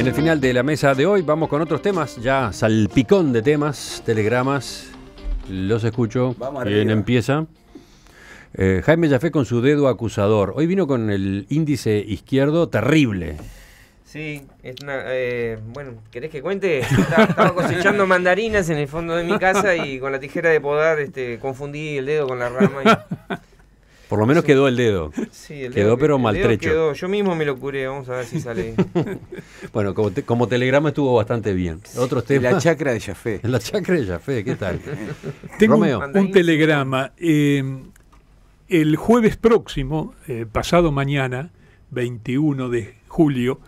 En el final de la mesa de hoy vamos con otros temas, ya salpicón de temas, telegramas, los escucho. Bien, empieza. Eh, Jaime Yafé con su dedo acusador. Hoy vino con el índice izquierdo terrible. Sí, eh, bueno, ¿querés que cuente? Estaba, cosechando mandarinas en el fondo de mi casa y con la tijera de podar este, confundí el dedo con la rama. Y... Por lo menos quedó el dedo. quedó pero maltrecho. Yo mismo me lo curé, vamos a ver si sale. bueno, como, telegrama estuvo bastante bien. Otros La chacra de Jafé. La chacra de Jafé, ¿qué tal? Tengo Un, telegrama. Eh, el jueves próximo, eh, pasado mañana, 21 de julio,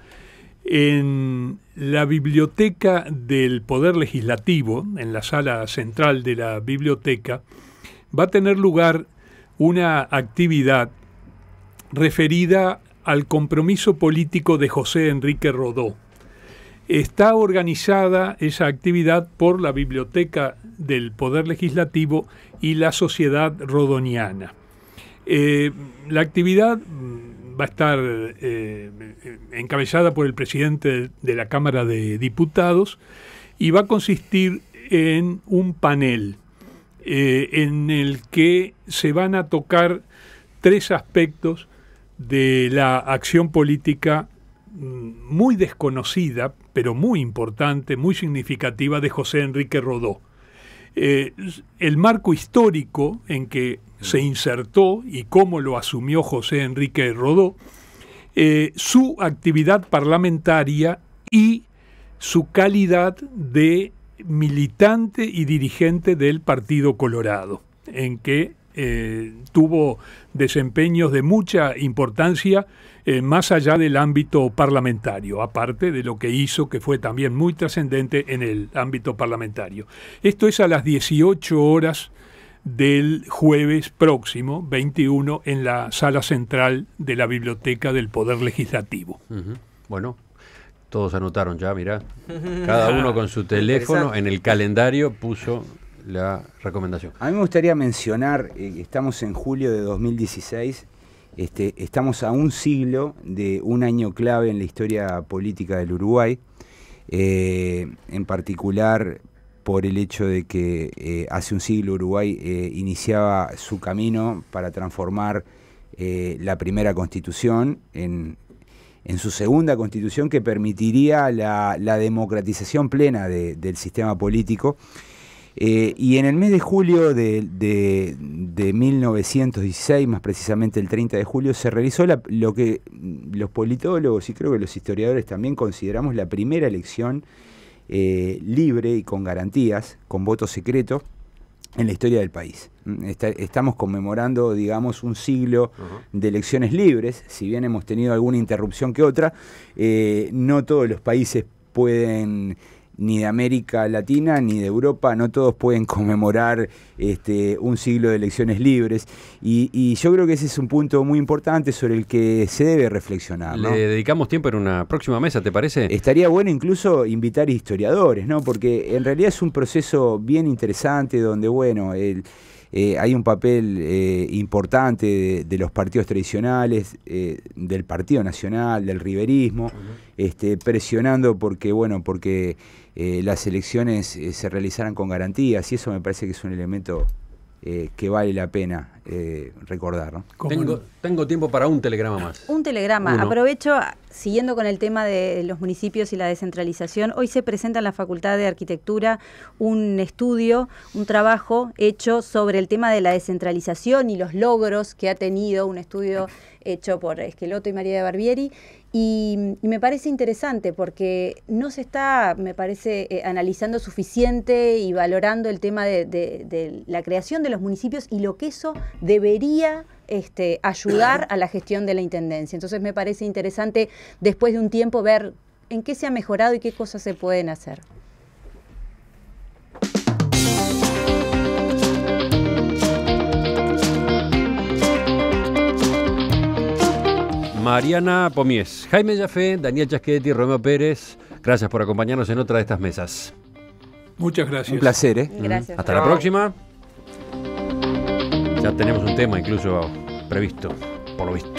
en la biblioteca del Poder Legislativo, en la sala central de la biblioteca, va a tener lugar una actividad referida al compromiso político de José Enrique Rodó. Está organizada esa actividad por la Biblioteca del Poder Legislativo y la Sociedad Rodoniana. Eh, la actividad mm, va a estar eh, encabezada por el presidente de la Cámara de Diputados y va a consistir en un panel eh, en el que se van a tocar tres aspectos de la acción política mm, muy desconocida, pero muy importante, muy significativa de José Enrique Rodó. Eh, el marco histórico en que se insertó y cómo lo asumió José Enrique Rodó, eh, su actividad parlamentaria y su calidad de militante y dirigente del Partido Colorado, en que eh, tuvo desempeños de mucha importancia eh, más allá del ámbito parlamentario, aparte de lo que hizo, que fue también muy trascendente en el ámbito parlamentario. Esto es a las 18 horas del jueves próximo, 21, en la sala central de la Biblioteca del Poder Legislativo. Bueno, todos anotaron ya, mirá. Cada uno con su teléfono en el calendario puso la recomendación. A mí me gustaría mencionar, eh, estamos en julio de 2016, este, estamos a un siglo de un año clave en la historia política del Uruguay, eh, en particular por el hecho de que eh, hace un siglo Uruguay iniciaba su camino para transformar la primera constitución en en su segunda constitución que permitiría la, democratización plena del sistema político. Eh, y en el mes de julio de, 1916, más precisamente el 30 de julio, se realizó lo que los politólogos y creo que los historiadores también consideramos la primera elección eh, libre y con garantías, con voto secreto, en la historia del país. Mm, estamos conmemorando, digamos, un siglo de elecciones libres, si bien hemos tenido alguna interrupción que otra, eh, no todos los países pueden ni de América Latina ni de Europa, no todos pueden conmemorar este, un siglo de elecciones libres. Y, yo creo que ese es un punto muy importante sobre el que se debe reflexionar. Le dedicamos tiempo en una próxima mesa, ¿te parece? Estaría bueno incluso invitar historiadores, ¿no? Porque en realidad es un proceso bien interesante donde, bueno, el eh, hay un papel eh, importante de, los partidos tradicionales, eh, del Partido Nacional, del riverismo, este, presionando porque, bueno, porque las elecciones se realizaran con garantías y eso me parece que es un elemento que vale la pena eh, recordar. Tengo, tiempo para un telegrama más. Un telegrama. Aprovecho, siguiendo con el tema de los municipios y la descentralización, hoy se presenta en la Facultad de Arquitectura un estudio, un trabajo hecho sobre el tema de la descentralización y los logros que ha tenido, un estudio hecho por Esqueloto y María de Barbieri. Y, me parece interesante porque no se está, me parece, eh, analizando suficiente y valorando el tema de, de, la creación de los municipios y lo que eso debería este, ayudar a la gestión de la Intendencia. Entonces me parece interesante después de un tiempo ver en qué se ha mejorado y qué cosas se pueden hacer. Mariana Pomies, Jaime Jafé, Daniel Chasquetti, Romeo Pérez, gracias por acompañarnos en otra de estas mesas. Muchas gracias. Un placer, ¿eh? Gracias. Hasta la próxima. Ya tenemos un tema incluso previsto, por lo visto.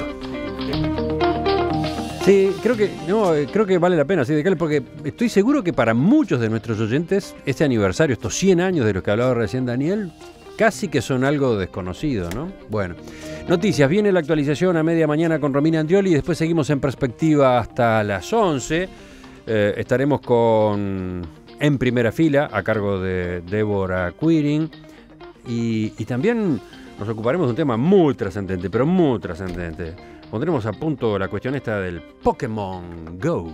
Sí, creo que, no, creo que vale la pena, sí, porque estoy seguro que para muchos de nuestros oyentes, este aniversario, estos 100 años de los que hablaba recién Daniel, casi que son algo desconocido, ¿no? Bueno, noticias, viene la actualización a media mañana con Romina Andrioli y después seguimos en perspectiva hasta las 11. Eh, estaremos con En Primera Fila a cargo de Débora Quirin y también nos ocuparemos de un tema muy trascendente, pero muy trascendente. Pondremos a punto la cuestión esta del Pokémon Go.